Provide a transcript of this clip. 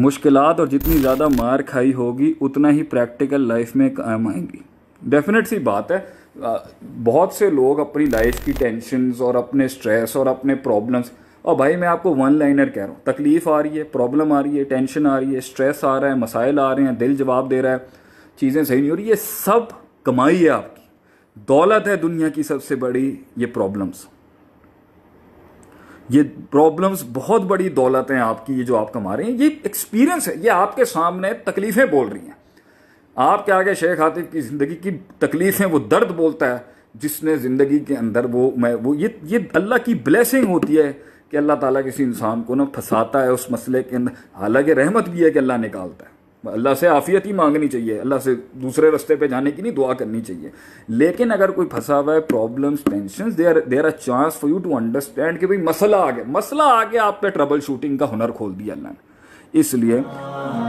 मुश्किल और जितनी ज़्यादा मार खाई होगी उतना ही प्रैक्टिकल लाइफ में काम आएंगी डेफिनेट सी बात है बहुत से लोग अपनी लाइफ की टेंशनस और अपने स्ट्रेस और अपने प्रॉब्लम्स और भाई मैं आपको वन लाइनर कह रहा हूँ तकलीफ़ आ रही है प्रॉब्लम आ रही है टेंशन आ रही है स्ट्रेस आ रहा है मसाइल आ रहे हैं दिल जवाब दे रहा है चीज़ें सही नहीं हो रही ये सब कमाई है आपकी दौलत है दुनिया की सबसे बड़ी ये प्रॉब्लम्स ये प्रॉब्लम्स बहुत बड़ी दौलत हैं आपकी ये जो आप कमा रहे हैं ये एक्सपीरियंस है ये आपके सामने तकलीफ़ें बोल रही हैं क्या आगे शेख आतिफ की ज़िंदगी की तकलीफ़ें वो दर्द बोलता है जिसने ज़िंदगी के अंदर वो मैं वो ये ये अल्लाह की ब्लेसिंग होती है कि अल्लाह ताला किसी इंसान को ना फंसाता है उस मसले के अंदर हालांकि रहमत भी है कि अल्लाह निकालता है अल्लाह से आफ़ियत ही मांगनी चाहिए अल्लाह से दूसरे रास्ते पे जाने की नहीं दुआ करनी चाहिए लेकिन अगर कोई फंसा हुआ है problems tension there there are chance for you to understand कि भाई मसला आ गया मसला आ गया आप पे ट्रबल शूटिंग का हुनर खोल दिया अल्लाह ने इसलिए